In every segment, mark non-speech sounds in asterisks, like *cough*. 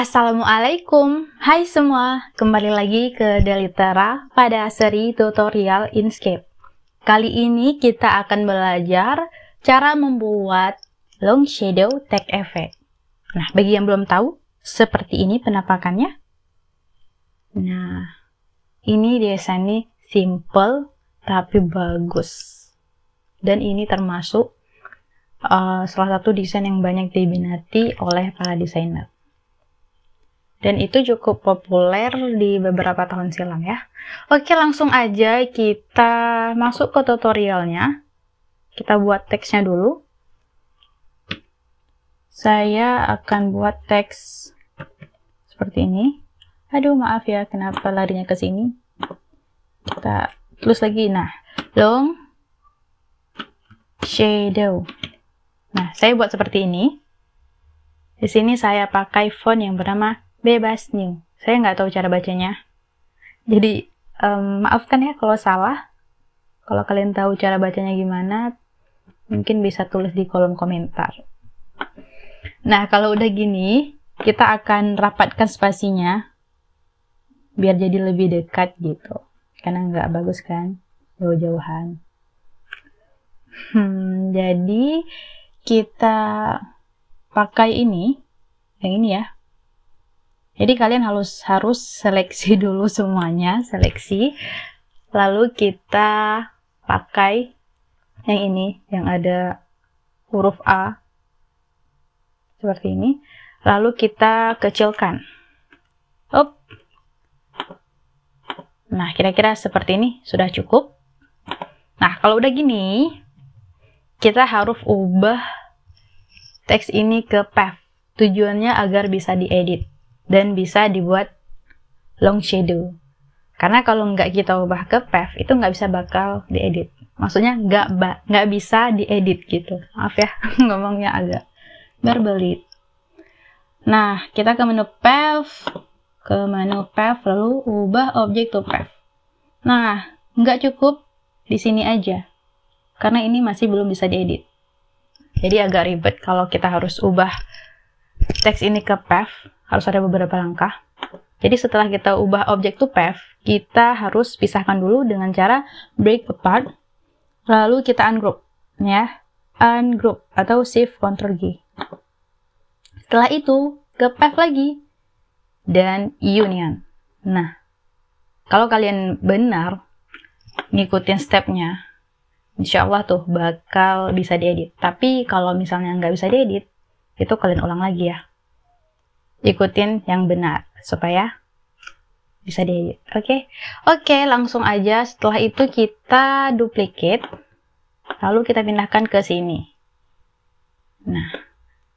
Assalamualaikum, hai semua, kembali lagi ke Delitera pada seri tutorial Inkscape. Kali ini kita akan belajar cara membuat long shadow tag effect. Nah, bagi yang belum tahu, seperti ini penampakannya. Nah, ini desainnya simple tapi bagus. Dan ini termasuk uh, salah satu desain yang banyak diminati oleh para desainer dan itu cukup populer di beberapa tahun silam ya. Oke, langsung aja kita masuk ke tutorialnya. Kita buat teksnya dulu. Saya akan buat teks seperti ini. Aduh, maaf ya kenapa larinya ke sini. Kita tulis lagi. Nah, long shadow. Nah, saya buat seperti ini. Di sini saya pakai font yang bernama bebas new. Saya nggak tahu cara bacanya. Jadi um, maafkan ya kalau salah. Kalau kalian tahu cara bacanya gimana, mungkin bisa tulis di kolom komentar. Nah, kalau udah gini, kita akan rapatkan spasinya biar jadi lebih dekat gitu. Karena nggak bagus kan jauh-jauhan. Hmm, jadi kita pakai ini, yang ini ya, jadi kalian harus harus seleksi *laughs* dulu semuanya, seleksi. Lalu kita pakai yang ini yang ada huruf A seperti ini. Lalu kita kecilkan. Up. Nah, kira-kira seperti ini sudah cukup. Nah, kalau udah gini, kita harus ubah teks ini ke path. Tujuannya agar bisa diedit dan bisa dibuat long shadow. Karena kalau nggak kita ubah ke path itu nggak bisa bakal diedit. Maksudnya nggak nggak bisa diedit gitu. Maaf ya *laughs* ngomongnya agak berbelit. Nah, kita ke menu path, ke menu path lalu ubah objek to path. Nah, nggak cukup di sini aja. Karena ini masih belum bisa diedit. Jadi agak ribet kalau kita harus ubah teks ini ke path harus ada beberapa langkah. Jadi setelah kita ubah objek to path, kita harus pisahkan dulu dengan cara break apart, lalu kita ungroup, ya, ungroup atau shift control G. Setelah itu ke path lagi dan union. Nah, kalau kalian benar ngikutin stepnya, insya Allah tuh bakal bisa diedit. Tapi kalau misalnya nggak bisa diedit, itu kalian ulang lagi ya ikutin yang benar supaya bisa diedit. Oke. Okay? Oke, okay, langsung aja setelah itu kita duplicate lalu kita pindahkan ke sini. Nah,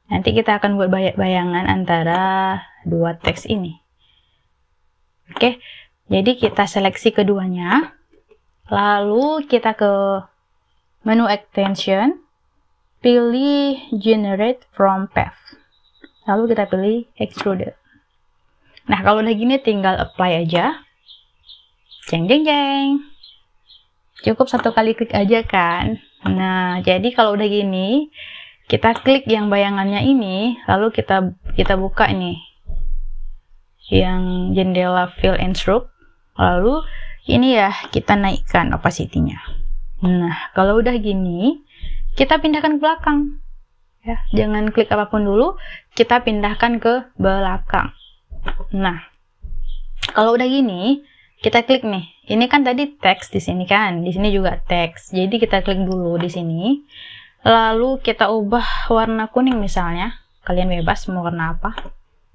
nanti kita akan buat bayangan antara dua teks ini. Oke. Okay? Jadi kita seleksi keduanya. Lalu kita ke menu extension, pilih generate from path lalu kita pilih extrude nah kalau udah gini tinggal apply aja jeng jeng jeng cukup satu kali klik aja kan nah jadi kalau udah gini kita klik yang bayangannya ini lalu kita kita buka ini yang jendela fill and stroke lalu ini ya kita naikkan opacity-nya nah kalau udah gini kita pindahkan ke belakang ya jangan klik apapun dulu kita pindahkan ke belakang nah kalau udah gini kita klik nih ini kan tadi teks di sini kan di sini juga teks jadi kita klik dulu di sini lalu kita ubah warna kuning misalnya kalian bebas mau warna apa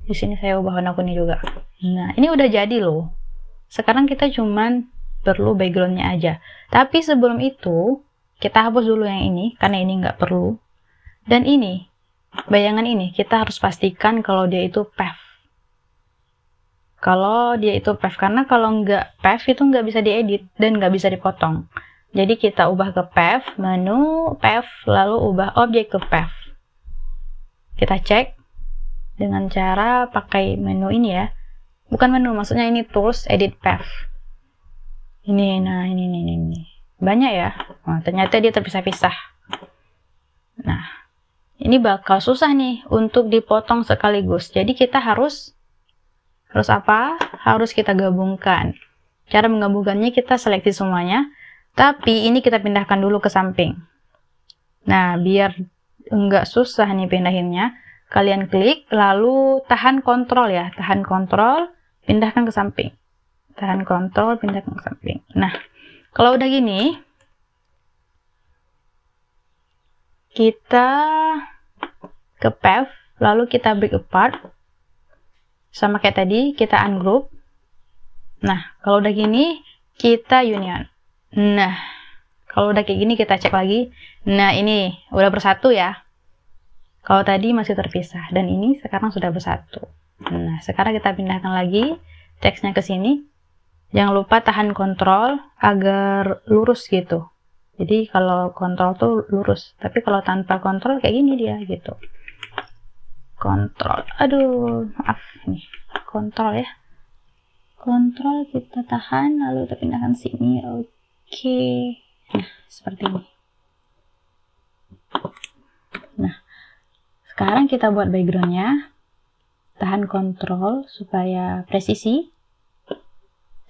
di sini saya ubah warna kuning juga nah ini udah jadi loh sekarang kita cuman perlu backgroundnya aja tapi sebelum itu kita hapus dulu yang ini karena ini nggak perlu dan ini, bayangan ini, kita harus pastikan kalau dia itu PEF. Kalau dia itu PEF, karena kalau nggak PEF itu nggak bisa diedit dan nggak bisa dipotong. Jadi kita ubah ke PEF, menu PEF, lalu ubah objek ke PEF. Kita cek dengan cara pakai menu ini ya. Bukan menu, maksudnya ini tools edit PEF. Ini, nah ini, ini, ini. Banyak ya. Nah, ternyata dia terpisah-pisah. Nah, ini bakal susah nih untuk dipotong sekaligus. Jadi kita harus harus apa? Harus kita gabungkan. Cara menggabungkannya kita seleksi semuanya, tapi ini kita pindahkan dulu ke samping. Nah, biar enggak susah nih pindahinnya, kalian klik lalu tahan kontrol ya, tahan kontrol, pindahkan ke samping. Tahan kontrol, pindahkan ke samping. Nah, kalau udah gini, kita ke path, lalu kita break apart. Sama kayak tadi, kita ungroup. Nah, kalau udah gini, kita union. Nah, kalau udah kayak gini kita cek lagi. Nah, ini udah bersatu ya. Kalau tadi masih terpisah dan ini sekarang sudah bersatu. Nah, sekarang kita pindahkan lagi teksnya ke sini. Jangan lupa tahan kontrol agar lurus gitu jadi kalau kontrol tuh lurus tapi kalau tanpa kontrol kayak gini dia gitu kontrol aduh maaf nih kontrol ya kontrol kita tahan lalu kita pindahkan sini oke okay. nah seperti ini nah sekarang kita buat backgroundnya tahan kontrol supaya presisi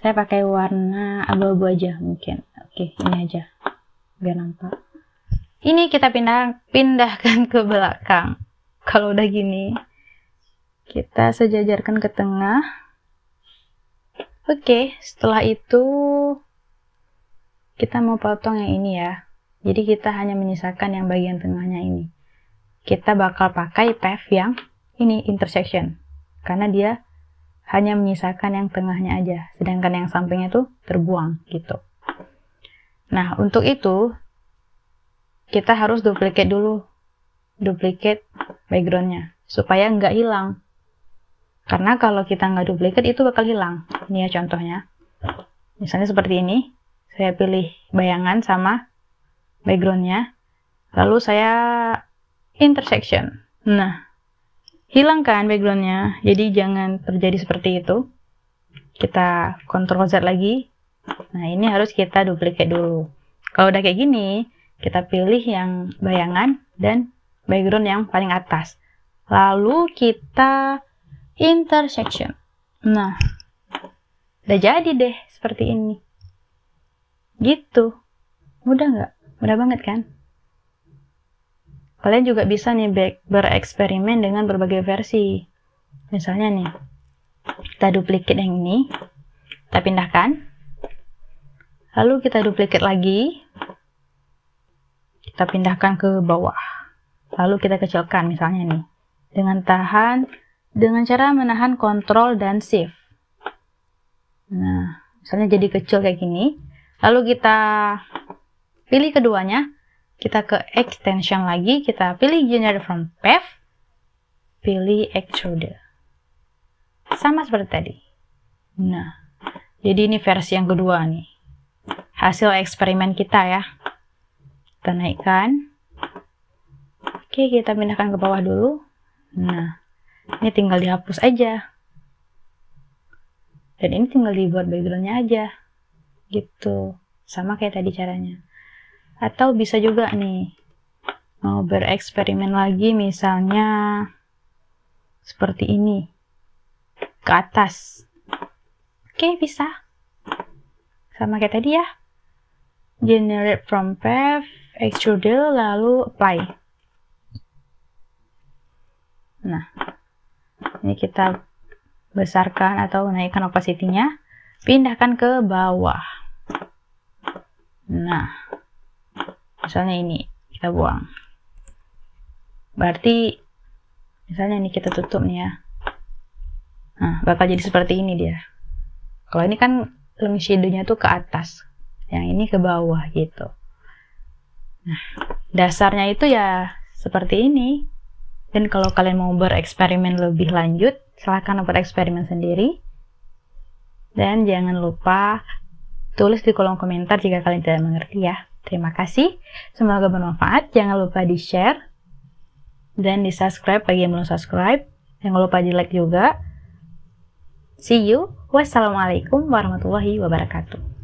saya pakai warna abu-abu aja mungkin oke okay, ini aja biar nampak ini kita pindah pindahkan ke belakang kalau udah gini kita sejajarkan ke tengah oke setelah itu kita mau potong yang ini ya jadi kita hanya menyisakan yang bagian tengahnya ini kita bakal pakai path yang ini intersection karena dia hanya menyisakan yang tengahnya aja sedangkan yang sampingnya tuh terbuang gitu Nah, untuk itu kita harus duplicate dulu duplicate backgroundnya supaya nggak hilang. Karena kalau kita nggak duplicate itu bakal hilang. Ini ya contohnya. Misalnya seperti ini. Saya pilih bayangan sama backgroundnya. Lalu saya intersection. Nah, hilangkan backgroundnya. Jadi jangan terjadi seperti itu. Kita Ctrl Z lagi, Nah, ini harus kita duplikat dulu. Kalau udah kayak gini, kita pilih yang bayangan dan background yang paling atas. Lalu kita intersection. Nah, udah jadi deh seperti ini. Gitu. Mudah nggak? Mudah banget kan? Kalian juga bisa nih bereksperimen dengan berbagai versi. Misalnya nih, kita duplikat yang ini, kita pindahkan, Lalu kita duplikat lagi. Kita pindahkan ke bawah. Lalu kita kecilkan misalnya nih. Dengan tahan, dengan cara menahan kontrol dan shift. Nah, misalnya jadi kecil kayak gini. Lalu kita pilih keduanya. Kita ke extension lagi. Kita pilih generate from path. Pilih extruder Sama seperti tadi. Nah, jadi ini versi yang kedua nih hasil eksperimen kita ya. Kita naikkan. Oke, kita pindahkan ke bawah dulu. Nah, ini tinggal dihapus aja. Dan ini tinggal dibuat backgroundnya aja. Gitu. Sama kayak tadi caranya. Atau bisa juga nih, mau bereksperimen lagi misalnya seperti ini. Ke atas. Oke, bisa. Sama kayak tadi ya generate from path, extrude, lalu apply. Nah, ini kita besarkan atau naikkan opacity-nya, pindahkan ke bawah. Nah, misalnya ini kita buang. Berarti, misalnya ini kita tutup nih ya. Nah, bakal jadi seperti ini dia. Kalau ini kan long shadow-nya tuh ke atas, yang ini ke bawah gitu nah dasarnya itu ya seperti ini dan kalau kalian mau bereksperimen lebih lanjut silahkan eksperimen sendiri dan jangan lupa tulis di kolom komentar jika kalian tidak mengerti ya terima kasih semoga bermanfaat jangan lupa di share dan di subscribe bagi yang belum subscribe jangan lupa di like juga see you wassalamualaikum warahmatullahi wabarakatuh